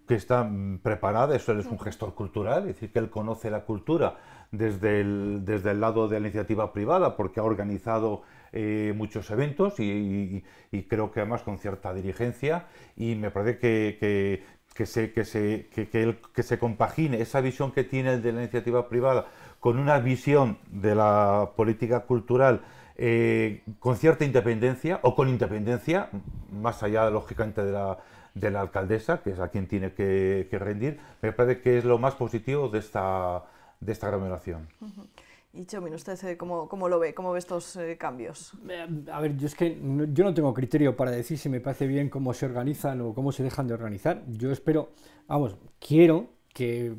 que está mm, preparada, eso es un gestor cultural, es decir, que él conoce la cultura desde el, desde el lado de la iniciativa privada, porque ha organizado eh, muchos eventos y, creo que además con cierta dirigencia, y me parece que, que, que se, que, se, él, se compagine esa visión que tiene el de la iniciativa privada con una visión de la política cultural eh, con cierta independencia o con independencia, más allá lógicamente de la de la alcaldesa, que es a quien tiene que, rendir, me parece que es lo más positivo de esta, de esta Y ¿usted eh, cómo, lo ve? ¿Cómo ve estos eh, cambios? Eh, a ver, yo es que yo no tengo criterio para decir si me parece bien cómo se organizan o cómo se dejan de organizar. Yo espero, vamos, quiero que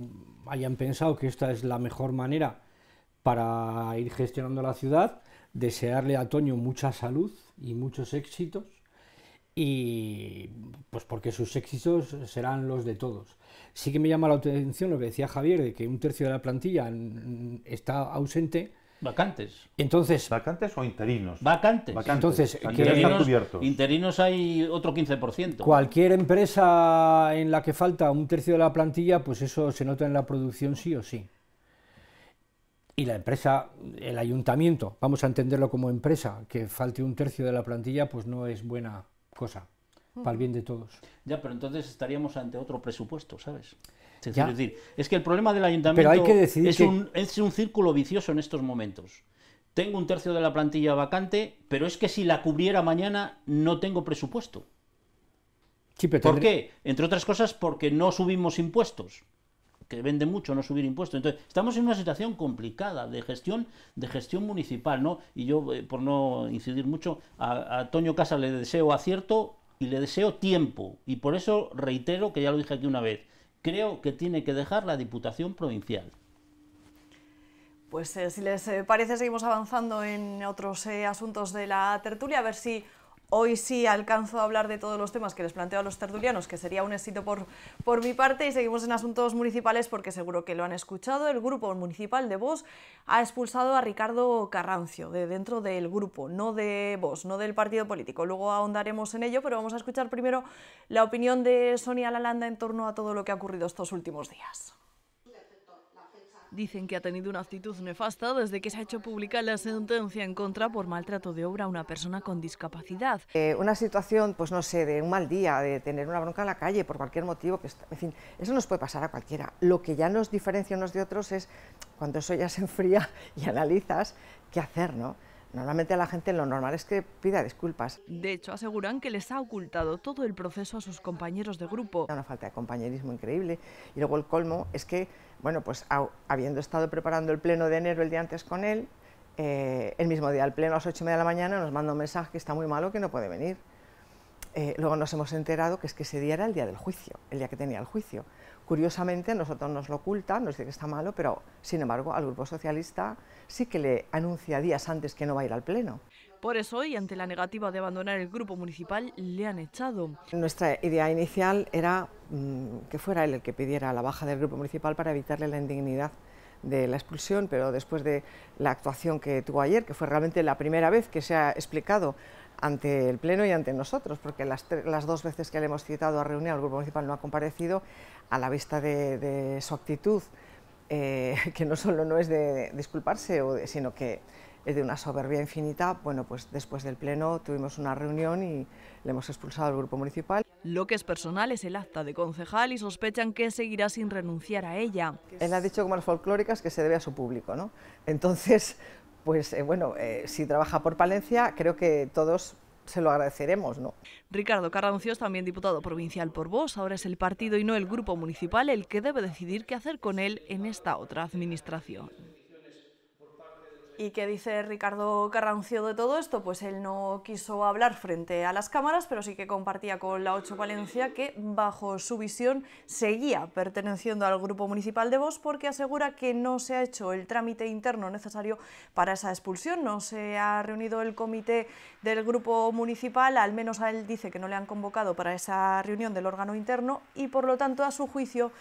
hayan pensado que esta es la mejor manera para ir gestionando la ciudad, desearle a Toño mucha salud y muchos éxitos y pues porque sus éxitos serán los de todos. Sí que me llama la atención lo que decía Javier, de que un tercio de la plantilla está ausente. Vacantes. Entonces, ¿Vacantes o interinos? Vacantes. Entonces, interinos hay otro 15%. Cualquier empresa en la que falta un tercio de la plantilla, pues eso se nota en la producción sí o sí. Y la empresa, el ayuntamiento, vamos a entenderlo como empresa, que falte un tercio de la plantilla, pues no es buena cosa, para el bien de todos. Ya, pero entonces estaríamos ante otro presupuesto, ¿sabes? Es decir, es que el problema del ayuntamiento es, Un, círculo vicioso en estos momentos. Tengo un tercio de la plantilla vacante, pero es que si la cubriera mañana no tengo presupuesto. ¿Por qué? Entre otras cosas porque no subimos impuestos que vende mucho, no subir impuestos. Entonces, estamos en una situación complicada de gestión, de gestión municipal, ¿no? Y yo, eh, por no incidir mucho, a, Toño Casa le deseo acierto y le deseo tiempo. Y por eso reitero que ya lo dije aquí una vez. Creo que tiene que dejar la Diputación Provincial. Pues eh, si les eh, parece, seguimos avanzando en otros asuntos de la tertulia, a ver si hoy sí alcanzo a hablar de todos los temas que les planteo a los tertulianos, que sería un éxito por, por mi parte, y seguimos en asuntos municipales porque seguro que lo han escuchado. El grupo municipal de Vos ha expulsado a Ricardo Carrancio de dentro del grupo, no de Vos, no del partido político. Luego ahondaremos en ello, pero vamos a escuchar primero la opinión de Sonia Lalanda en torno a todo lo que ha ocurrido estos últimos días. Dicen que ha tenido una actitud nefasta desde que se ha hecho pública la sentencia en contra por maltrato de obra a una persona con discapacidad. Eh, una situación, pues no sé, de un mal día, de tener una bronca en la calle por cualquier motivo, que en fin, eso nos puede pasar a cualquiera. Lo que ya nos diferencia unos de otros es cuando eso ya se enfría y analizas qué hacer, ¿no? Normalmente la gente lo normal es que pida disculpas. De hecho, aseguran que les ha ocultado todo el proceso a sus compañeros de grupo. Una falta de compañerismo increíble. Y luego el colmo es que, bueno, pues habiendo estado preparando el pleno de enero el día antes con él, eh, el mismo día, al pleno a las 8 y media de la mañana, nos manda un mensaje que está muy malo, que no puede venir. Eh, luego nos hemos enterado que es que ese día era el día del juicio, el día que tenía el juicio. Curiosamente, nosotros nos lo ocultan, nos dice que está malo, pero sin embargo al Grupo Socialista sí que le anuncia días antes que no va a ir al Pleno. Por eso, y ante la negativa de abandonar el grupo municipal, le han echado. Nuestra idea inicial era mm, que fuera él el que pidiera la baja del grupo municipal para evitarle la indignidad de la expulsión, pero después de la actuación que tuvo ayer, que fue realmente la primera vez que se ha explicado ante el Pleno y ante nosotros, porque las, dos veces que le hemos citado a reunir... al Grupo Municipal no ha comparecido, a la vista de, su actitud, eh, que no solo no es de disculparse, sino que es de una soberbia infinita, bueno, pues después del pleno tuvimos una reunión y le hemos expulsado al grupo municipal. Lo que es personal es el acta de concejal y sospechan que seguirá sin renunciar a ella. Él ha dicho como las folclóricas que se debe a su público, Entonces, pues eh, bueno, eh, si trabaja por Palencia, creo que todos se lo agradeceremos, ¿no? Ricardo Carrancios, también diputado provincial por Vos, ahora es el partido y no el grupo municipal el que debe decidir qué hacer con él en esta otra administración. ¿Y qué dice Ricardo Carrancio de todo esto? Pues él no quiso hablar frente a las cámaras, pero sí que compartía con la Ocho Valencia que bajo su visión seguía perteneciendo al grupo municipal de Vox porque asegura que no se ha hecho el trámite interno necesario para esa expulsión, no se ha reunido el comité del grupo municipal, al menos a él dice que no le han convocado para esa reunión del órgano interno y por lo tanto a su juicio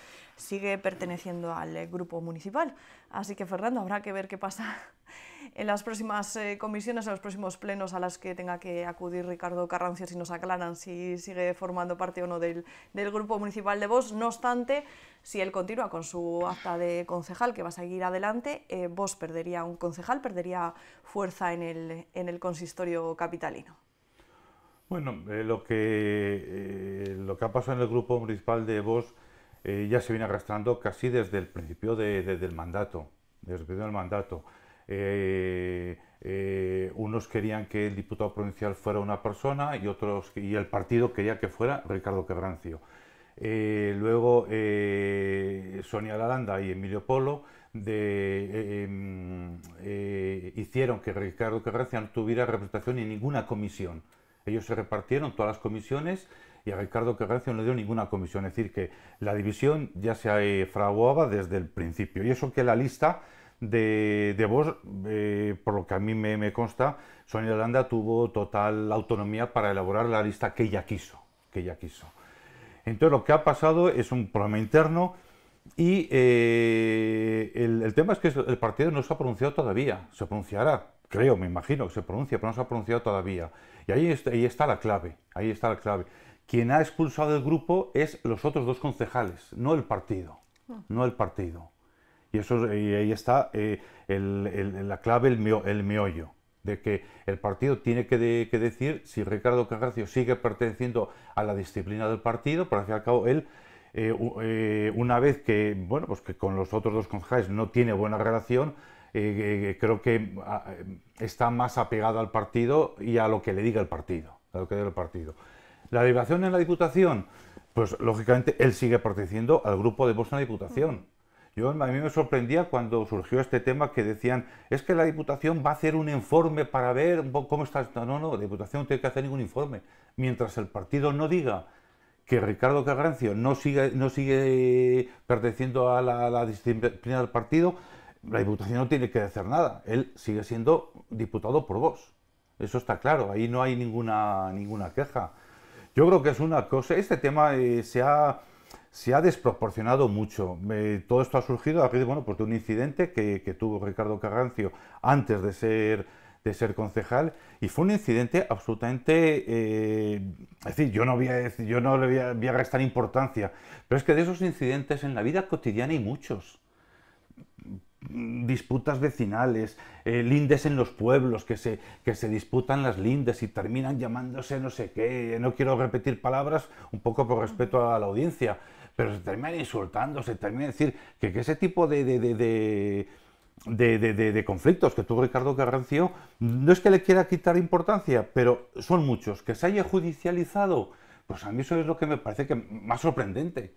sigue perteneciendo al eh, grupo municipal. Así que, Fernando, habrá que ver qué pasa en las próximas eh, comisiones, en los próximos plenos a las que tenga que acudir Ricardo Carrancia si nos aclaran si sigue formando parte o no del, del grupo municipal de vos No obstante, si él continúa con su acta de concejal, que va a seguir adelante, eh, perdería un concejal, perdería fuerza en el, en el consistorio capitalino. Bueno, eh, lo, que, lo que ha pasado en el grupo municipal de Vos eh, ya se viene arrastrando casi desde el principio de, del mandato. Desde el mandato. Eh, eh, unos querían que el diputado provincial fuera una persona y otros y el partido quería que fuera Ricardo Quebrancio. luego Sonia Lalanda y Emilio Polo de, em, hicieron que Ricardo Quebrancio no tuviera representación en ninguna comisión. Ellos se repartieron todas las comisiones y a Ricardo Querrecio no le dio ninguna comisión. Es decir, que la división ya se eh, fraguaba desde el principio. Y eso que la lista de, de vos, eh, por lo que a mí me, consta, Sonia Landa tuvo total autonomía para elaborar la lista que ella quiso. Que ella quiso. Entonces lo que ha pasado es un problema interno y eh, el, tema es que el partido no se ha pronunciado todavía. Se pronunciará, creo, me imagino que se pronuncia, pero no se ha pronunciado todavía. Y ahí ahí está la clave. Ahí está la clave. Quien ha expulsado del grupo es los otros dos concejales, no el partido. Ah. No el partido. Y, eso, ahí está eh, la clave, el, el, meollo, de que el partido tiene que, decir si Ricardo Carracio sigue perteneciendo a la disciplina del partido, pero al fin y al cabo él, eh, eh, una vez que, bueno, pues que con los otros dos concejales no tiene buena relación, creo que ah, está más apegado al partido y a lo que le diga el partido. A que diga el partido. La derivación en la Diputación, pues lógicamente él sigue perteneciendo al grupo de Vox en la Diputación. Yo, a mí me sorprendía cuando surgió este tema que decían, es que la Diputación va a hacer un informe para ver cómo está... No, no, la Diputación no tiene que hacer ningún informe. Mientras el partido no diga que Ricardo Carrancio no sigue, no sigue perteneciendo a la, disciplina del partido, la Diputación no tiene que hacer nada. Él sigue siendo diputado por vos. Eso está claro, ahí no hay ninguna, ninguna queja. Yo creo que es una cosa, este tema eh, se, ha, se ha desproporcionado mucho. todo esto ha surgido a bueno, por pues de un incidente que, tuvo Ricardo Carrancio antes de ser, de ser concejal y fue un incidente absolutamente... Eh, es decir, yo no, voy yo no le voy a, gastar importancia, pero es que de esos incidentes en la vida cotidiana hay muchos disputas vecinales, eh, lindes en los pueblos, que se, que se disputan las lindes y terminan llamándose no sé qué, no quiero repetir palabras un poco por respeto a la audiencia, pero se terminan insultando, se terminan decir que, ese tipo de, de, conflictos que tuvo Ricardo Carrancio, no es que le quiera quitar importancia, pero son muchos. Que se haya judicializado, pues a mí eso es lo que me parece que más sorprendente.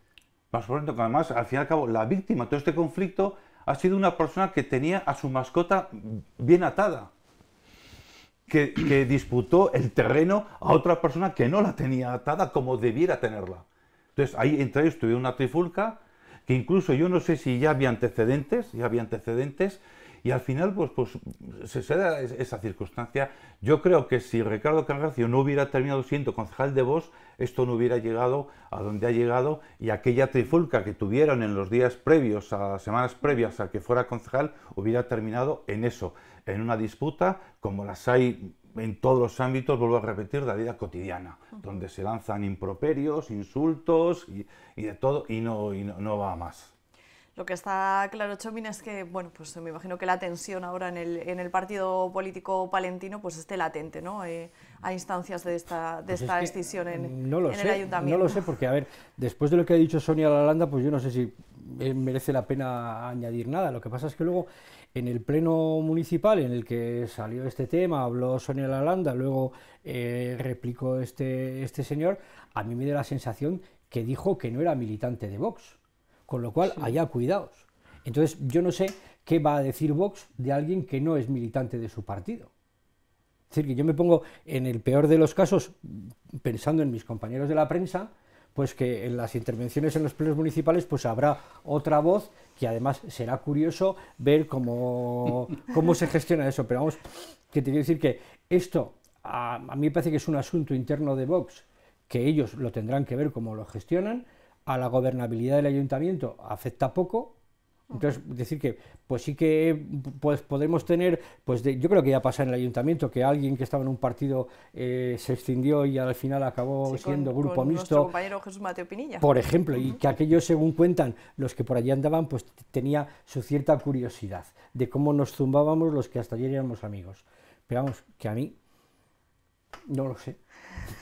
Más sorprendente, que además, al fin y al cabo, la víctima de todo este conflicto ha sido una persona que tenía a su mascota bien atada, que, disputó el terreno a otra persona que no la tenía atada como debiera tenerla. Entonces ahí entre ellos tuvieron una trifulca que incluso yo no sé si ya había antecedentes, ya había antecedentes y al final, pues, pues se, da esa circunstancia. Yo creo que si Ricardo Cargacio no hubiera terminado siendo concejal de voz, esto no hubiera llegado a donde ha llegado y aquella trifulca que tuvieron en los días previos, a las semanas previas a que fuera concejal, hubiera terminado en eso, en una disputa como las hay en todos los ámbitos, vuelvo a repetir, de la vida cotidiana, donde se lanzan improperios, insultos y, de todo, y no, y no, no va más. Lo que está claro, Chomín, es que, bueno, pues me imagino que la tensión ahora en el, en el partido político palentino pues esté latente, ¿no? Eh, a instancias de esta, de pues esta decisión en, el ayuntamiento. No lo sé, porque, a ver, después de lo que ha dicho Sonia Lalanda, pues yo no sé si eh, merece la pena añadir nada. Lo que pasa es que luego en el pleno municipal en el que salió este tema, habló Sonia Lalanda, luego eh, replicó este, este señor, a mí me da la sensación que dijo que no era militante de Vox. Con lo cual, haya cuidados. Entonces, yo no sé qué va a decir Vox de alguien que no es militante de su partido. Es decir, que yo me pongo en el peor de los casos, pensando en mis compañeros de la prensa, pues que en las intervenciones en los plenos municipales pues habrá otra voz que además será curioso ver cómo, se gestiona eso. Pero vamos, que te quiero decir que esto a, a mí me parece que es un asunto interno de Vox, que ellos lo tendrán que ver cómo lo gestionan, a la gobernabilidad del ayuntamiento afecta poco. Entonces, decir que, pues sí que pues podemos tener, pues yo creo que ya pasa en el ayuntamiento, que alguien que estaba en un partido eh, se extendió y al final acabó siendo grupo mixto. compañero Jesús Mateo Por ejemplo, y que aquellos, según cuentan los que por allí andaban, pues tenía su cierta curiosidad de cómo nos zumbábamos los que hasta ayer éramos amigos. Pero vamos, que a mí no lo sé.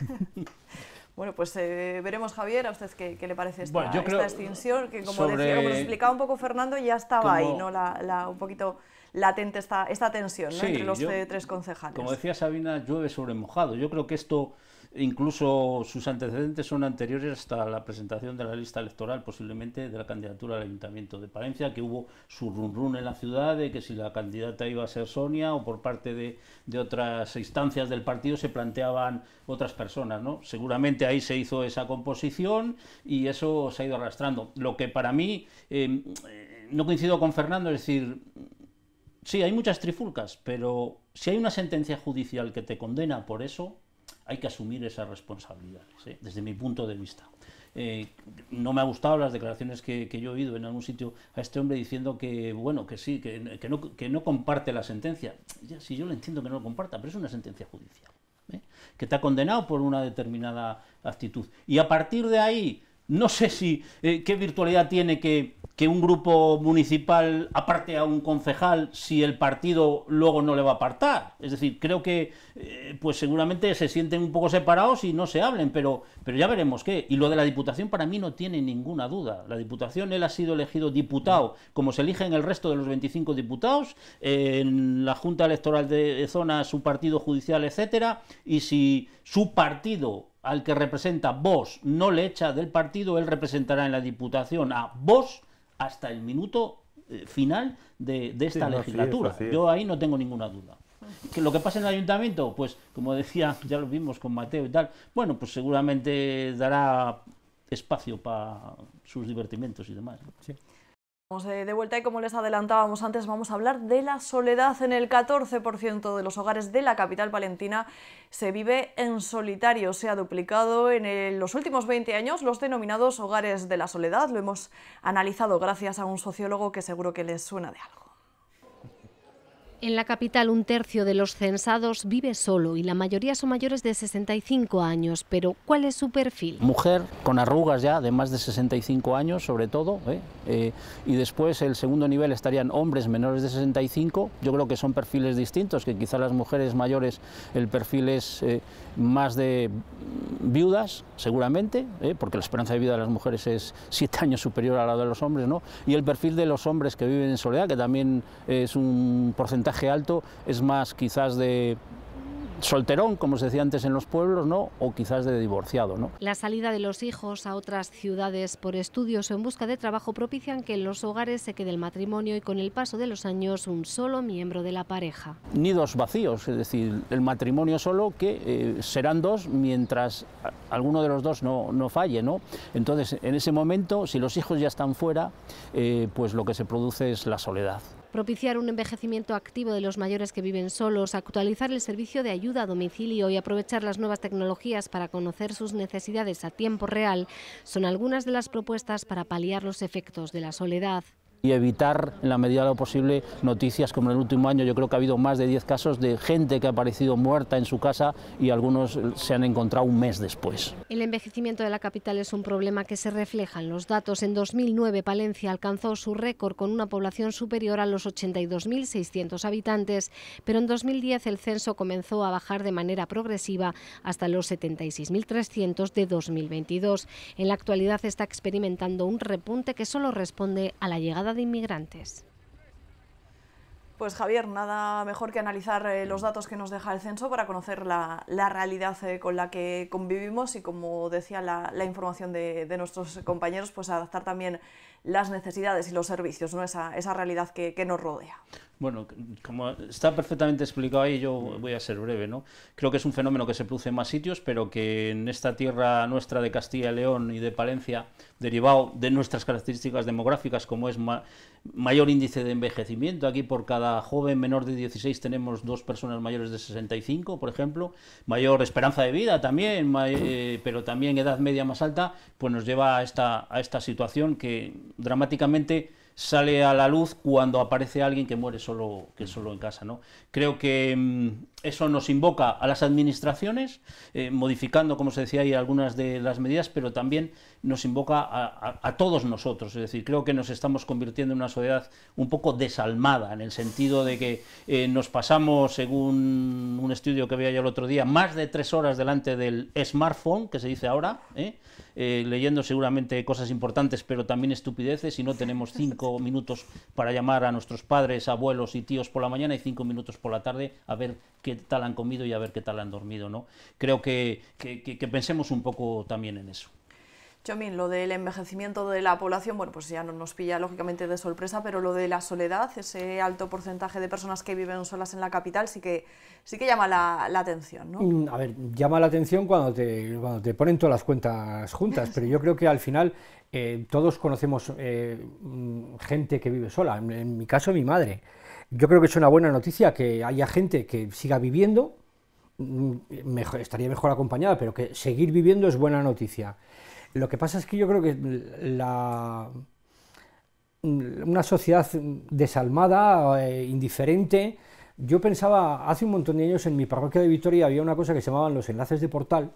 Bueno, pues eh, veremos, Javier, a usted qué, le parece esta, extinción, que como, decía, como explicaba un poco Fernando, ya estaba ahí, ¿no? La, un poquito latente esta, esta tensión entre los tres concejales. Como decía Sabina, llueve sobre mojado. Yo creo que esto Incluso sus antecedentes son anteriores hasta la presentación de la lista electoral, posiblemente de la candidatura al Ayuntamiento de Palencia, que hubo su run, run en la ciudad de que si la candidata iba a ser Sonia o por parte de, otras instancias del partido se planteaban otras personas. ¿no? Seguramente ahí se hizo esa composición y eso se ha ido arrastrando. Lo que para mí, eh, eh, no coincido con Fernando, es decir, sí, hay muchas trifulcas, pero si hay una sentencia judicial que te condena por eso, hay que asumir esas responsabilidades, ¿eh? desde mi punto de vista. Eh, no me ha gustado las declaraciones que, yo he oído en algún sitio a este hombre diciendo que, bueno, que sí, que, no, comparte la sentencia. Ya, si yo lo entiendo que no lo comparta, pero es una sentencia judicial, ¿eh? que te ha condenado por una determinada actitud. Y a partir de ahí, no sé si eh, qué virtualidad tiene que, un grupo municipal aparte a un concejal si el partido luego no le va a apartar. Es decir, creo que eh, pues seguramente se sienten un poco separados y no se hablen, pero, pero ya veremos qué. Y lo de la Diputación para mí no tiene ninguna duda. La Diputación, él ha sido elegido diputado, como se eligen el resto de los 25 diputados, en la Junta Electoral de, Zona, su partido judicial, etcétera, y si su partido al que representa Vos no le echa del partido, él representará en la Diputación a Vos hasta el minuto eh, final de, esta legislatura. Yo ahí no tengo ninguna duda. ¿Que lo que pasa en el ayuntamiento, pues como decía, ya lo vimos con Mateo y tal, bueno, pues seguramente dará espacio para sus divertimentos y demás de vuelta y como les adelantábamos antes vamos a hablar de la soledad. En el 14% de los hogares de la capital valentina se vive en solitario. Se ha duplicado en los últimos 20 años los denominados hogares de la soledad. Lo hemos analizado gracias a un sociólogo que seguro que les suena de algo. En la capital un tercio de los censados vive solo y la mayoría son mayores de 65 años, pero ¿cuál es su perfil? Mujer con arrugas ya de más de 65 años sobre todo, ¿eh? Eh, y después el segundo nivel estarían hombres menores de 65, yo creo que son perfiles distintos, que quizá las mujeres mayores el perfil es eh, más de viudas seguramente, porque la esperanza de vida de las mujeres es siete años superior a la de los hombres, ¿no? y el perfil de los hombres que viven en soledad, que también es un porcentaje alto es más quizás de solterón, como se decía antes en los pueblos, ¿no? o quizás de divorciado. La salida de los hijos a otras ciudades por estudios o en busca de trabajo propician que en los hogares se quede el matrimonio y con el paso de los años un solo miembro de la pareja. Nidos vacíos, es decir, el matrimonio solo que eh, serán dos mientras alguno de los dos no, falle. ¿no? Entonces, en ese momento, si los hijos ya están fuera, eh, pues lo que se produce es la soledad propiciar un envejecimiento activo de los mayores que viven solos, actualizar el servicio de ayuda a domicilio y aprovechar las nuevas tecnologías para conocer sus necesidades a tiempo real son algunas de las propuestas para paliar los efectos de la soledad y evitar en la medida de lo posible noticias como en el último año. Yo creo que ha habido más de 10 casos de gente que ha aparecido muerta en su casa y algunos se han encontrado un mes después. El envejecimiento de la capital es un problema que se refleja en los datos. En 2009 Palencia alcanzó su récord con una población superior a los 82.600 habitantes, pero en 2010 el censo comenzó a bajar de manera progresiva hasta los 76.300 de 2022. En la actualidad está experimentando un repunte que solo responde a la llegada de Inmigrantes. Pues Javier, nada mejor que analizar eh, los datos que nos deja el censo para conocer la, realidad eh, con la que convivimos y, como decía la, información de, nuestros compañeros, pues adaptar también las necesidades y los servicios, ¿no? esa, realidad que nos rodea. Bueno, como está perfectamente explicado ahí, yo mm. voy a ser breve, ¿no? Creo que es un fenómeno que se produce en más sitios, pero que en esta tierra nuestra de Castilla y León y de Palencia, derivado de nuestras características demográficas, como es mayor índice de envejecimiento, aquí por cada joven menor de 16 tenemos dos personas mayores de 65, por ejemplo, mayor esperanza de vida también, eh, pero también edad media más alta, pues nos lleva a esta, a esta situación que dramáticamente sale a la luz cuando aparece alguien que muere solo, que solo en casa. ¿no? Creo que mm, eso nos invoca a las administraciones, eh, modificando, como se decía ahí, algunas de las medidas, pero también nos invoca a, todos nosotros. Es decir, creo que nos estamos convirtiendo en una sociedad un poco desalmada, en el sentido de que eh, nos pasamos, según un estudio que veía yo el otro día, más de tres horas delante del smartphone, que se dice ahora, ¿eh? Eh, leyendo seguramente cosas importantes, pero también estupideces, y no tenemos cinco minutos para llamar a nuestros padres, abuelos y tíos por la mañana y cinco minutos por la tarde a ver qué tal han comido y a ver qué tal han dormido. ¿no? Creo que pensemos un poco también en eso. Chomín, lo del envejecimiento de la población, bueno, pues ya no nos pilla lógicamente de sorpresa, pero lo de la soledad, ese alto porcentaje de personas que viven solas en la capital, sí que, sí que llama la, atención, ¿no? Mm, a ver, llama la atención cuando te, te ponen todas las cuentas juntas, pero yo creo que al final eh, todos conocemos eh, mm, gente que vive sola, en, mi caso mi madre. Yo creo que es una buena noticia que haya gente que siga viviendo, mm, Mejor, estaría mejor acompañada, pero que seguir viviendo es buena noticia. Lo que pasa es que yo creo que la, una sociedad desalmada, eh, indiferente, yo pensaba hace un montón de años en mi parroquia de Vitoria había una cosa que se llamaban los enlaces de portal,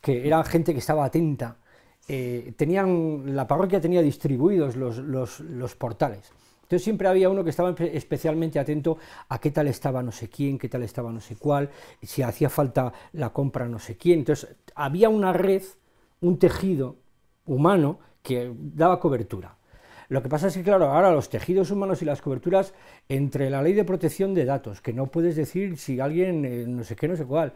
que era gente que estaba atenta. Eh, tenían, la parroquia tenía distribuidos los, los, los, portales. Entonces siempre había uno que estaba especialmente atento a qué tal estaba no sé quién, qué tal estaba no sé cuál, si hacía falta la compra no sé quién. Entonces había una red un tejido humano que daba cobertura. Lo que pasa es que, claro, ahora los tejidos humanos y las coberturas entre la ley de protección de datos, que no puedes decir si alguien eh, no sé qué, no sé cuál,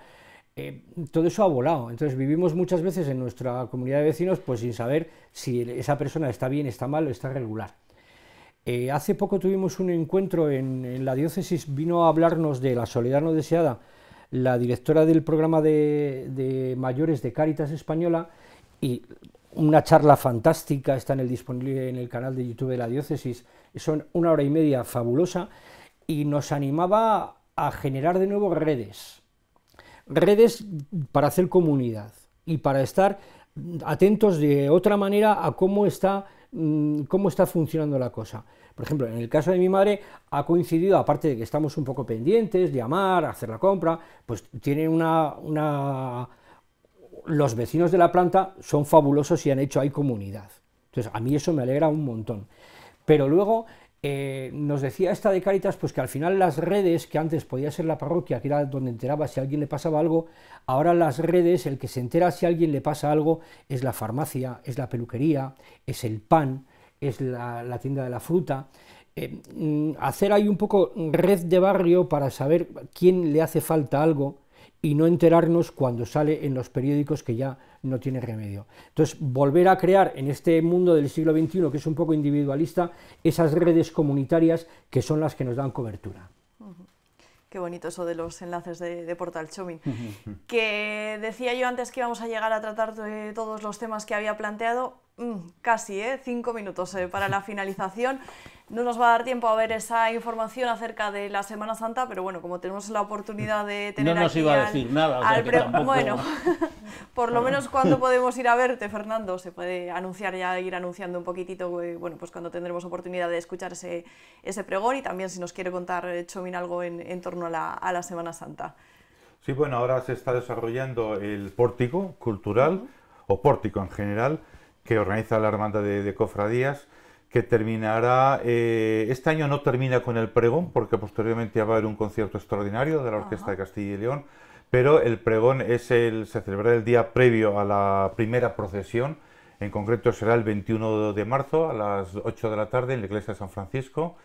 eh, todo eso ha volado. Entonces vivimos muchas veces en nuestra comunidad de vecinos pues sin saber si esa persona está bien, está mal o está regular. Eh, hace poco tuvimos un encuentro en, la diócesis, vino a hablarnos de la soledad no deseada la directora del programa de, de mayores de Cáritas Española, y una charla fantástica, está en el, disponible en el canal de YouTube de la diócesis, son una hora y media fabulosa, y nos animaba a generar de nuevo redes, redes para hacer comunidad y para estar atentos de otra manera a cómo está, mm, cómo está funcionando la cosa. Por ejemplo, en el caso de mi madre ha coincidido, aparte de que estamos un poco pendientes de amar, hacer la compra, pues tiene una los vecinos de la planta son fabulosos y han hecho ahí comunidad. Entonces, a mí eso me alegra un montón. Pero luego eh, nos decía esta de Caritas, pues que al final las redes, que antes podía ser la parroquia, que era donde enteraba si a alguien le pasaba algo, ahora las redes, el que se entera si a alguien le pasa algo, es la farmacia, es la peluquería, es el pan, es la, tienda de la fruta. Eh, mm, hacer ahí un poco red de barrio para saber quién le hace falta algo y no enterarnos cuando sale en los periódicos que ya no tiene remedio. Entonces, volver a crear en este mundo del siglo XXI, que es un poco individualista, esas redes comunitarias que son las que nos dan cobertura. Qué bonito eso de los enlaces de, Portal Shopping. Que decía yo antes que íbamos a llegar a tratar todos los temas que había planteado, mm, casi, ¿eh? cinco minutos eh, para la finalización. No nos va a dar tiempo a ver esa información acerca de la Semana Santa, pero bueno, como tenemos la oportunidad de tener. No nos iba a decir nada. Bueno, por lo menos cuando podemos ir a verte, Fernando, se puede anunciar ya, ir anunciando un poquitito, eh, bueno, pues cuando tendremos oportunidad de escuchar ese, pregón y también si nos quiere contar eh, Chomin algo en, torno a la, Semana Santa. Sí, bueno, ahora se está desarrollando el pórtico cultural, o pórtico en general, que organiza la Hermandad de Cofradías que terminará, eh, este año no termina con el pregón, porque posteriormente va a haber un concierto extraordinario de la Orquesta de Castilla y León, pero el pregón es el, se celebrará el día previo a la primera procesión, en concreto será el 21 de marzo a las 8 de la tarde en la iglesia de San Francisco,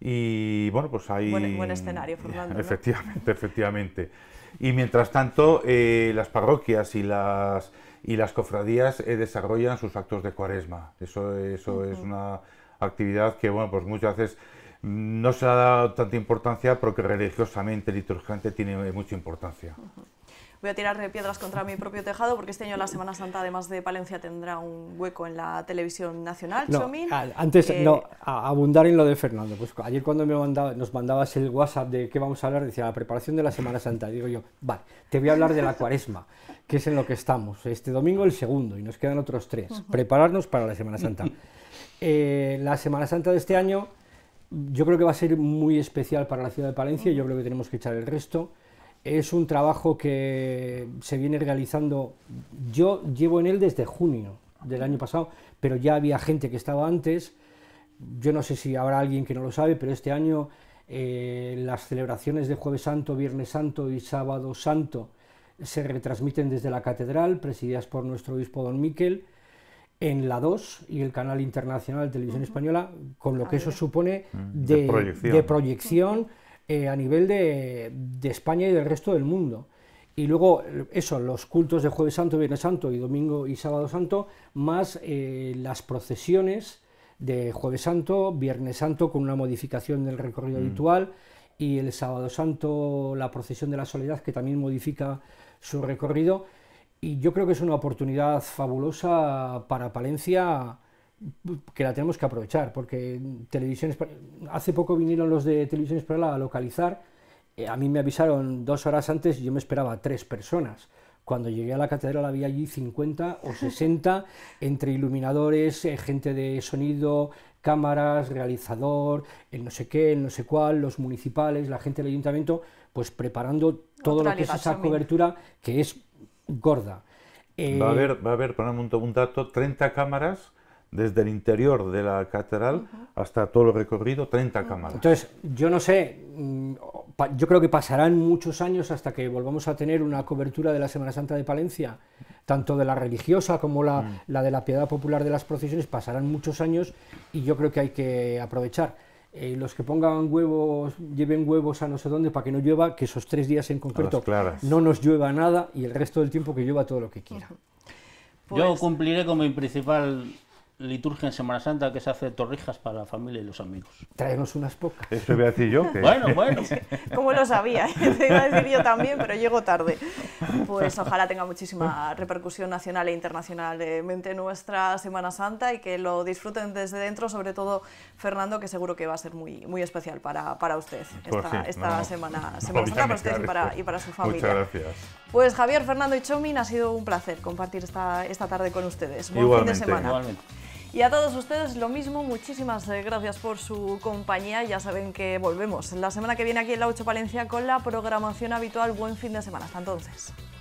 y bueno, pues hay... Buen, buen escenario, Fernando. Efectivamente, efectivamente. Y mientras tanto, eh, las parroquias y las y las cofradías eh, desarrollan sus actos de cuaresma. Eso, eso es una actividad que, bueno, pues muchas veces no se ha dado tanta importancia porque religiosamente, litúrgicamente, tiene mucha importancia voy a tirar piedras contra mi propio tejado porque este año la Semana Santa, además de Palencia, tendrá un hueco en la televisión nacional. antes, eh, no, abundar en lo de Fernando. Pues ayer cuando me nos mandabas el WhatsApp de qué vamos a hablar, decía la preparación de la Semana Santa. Digo yo, vale, te voy a hablar de la cuaresma, que es en lo que estamos. Este domingo el segundo y nos quedan otros tres. Prepararnos para la Semana Santa. Eh, la Semana Santa de este año yo creo que va a ser muy especial para la ciudad de Palencia, yo creo que tenemos que echar el resto es un trabajo que se viene realizando, yo llevo en él desde junio del año pasado, pero ya había gente que estaba antes, yo no sé si habrá alguien que no lo sabe, pero este año eh, las celebraciones de jueves santo, viernes santo y sábado santo se retransmiten desde la catedral, presididas por nuestro obispo don Miquel, en la 2 y el canal internacional de Televisión Española, con lo que ah, eso supone mm, de, proyección, eh, a nivel de, España y del resto del mundo. Y luego, eso, los cultos de Jueves Santo, Viernes Santo y Domingo y Sábado Santo, más eh, las procesiones de Jueves Santo, Viernes Santo, con una modificación del recorrido mm. habitual, y el Sábado Santo, la procesión de la Soledad, que también modifica su recorrido. Y yo creo que es una oportunidad fabulosa para Palencia que la tenemos que aprovechar, porque televisiones hace poco vinieron los de televisiones para a localizar, eh, a mí me avisaron dos horas antes, y yo me esperaba tres personas. Cuando llegué a la catedral había allí 50 o 60 entre iluminadores, eh, gente de sonido, cámaras, realizador, el no sé qué, el no sé cuál, los municipales, la gente del ayuntamiento, pues preparando todo lo que es esa cobertura que es gorda. va a eh, haber, va a haber, un, un dato, 30 cámaras desde el interior de la catedral hasta todo lo recorrido, 30 cámaras. Entonces, yo no sé, mm, yo creo que pasarán muchos años hasta que volvamos a tener una cobertura de la Semana Santa de Palencia, tanto de la religiosa como la, mm. de la piedad popular de las procesiones, pasarán muchos años y yo creo que hay que aprovechar. Eh, los que pongan huevos, lleven huevos a no sé dónde para que no llueva, que esos tres días en concreto no nos llueva nada y el resto del tiempo que llueva todo lo que quiera. Yo pues cumpliré con mi principal liturgia en Semana Santa que se hace torrijas para la familia y los amigos. traemos unas pocas. Eso voy a decir yo. Bueno, bueno. Como lo sabía, te iba a decir yo también, pero llego tarde. Pues ojalá tenga muchísima repercusión nacional e internacionalmente nuestra Semana Santa y que lo disfruten desde dentro, sobre todo Fernando, que seguro que va a ser muy, muy especial para, para usted pues esta, Semana, semana Santa, para usted y para, su familia. Muchas gracias. Pues Javier, Fernando y Chomin, ha sido un placer compartir esta, esta tarde con ustedes. Buen fin de semana. Igualmente. Y a todos ustedes lo mismo, muchísimas eh, gracias por su compañía. Ya saben que volvemos la semana que viene aquí en la 8 Palencia con la programación habitual. Buen fin de semana. Hasta entonces.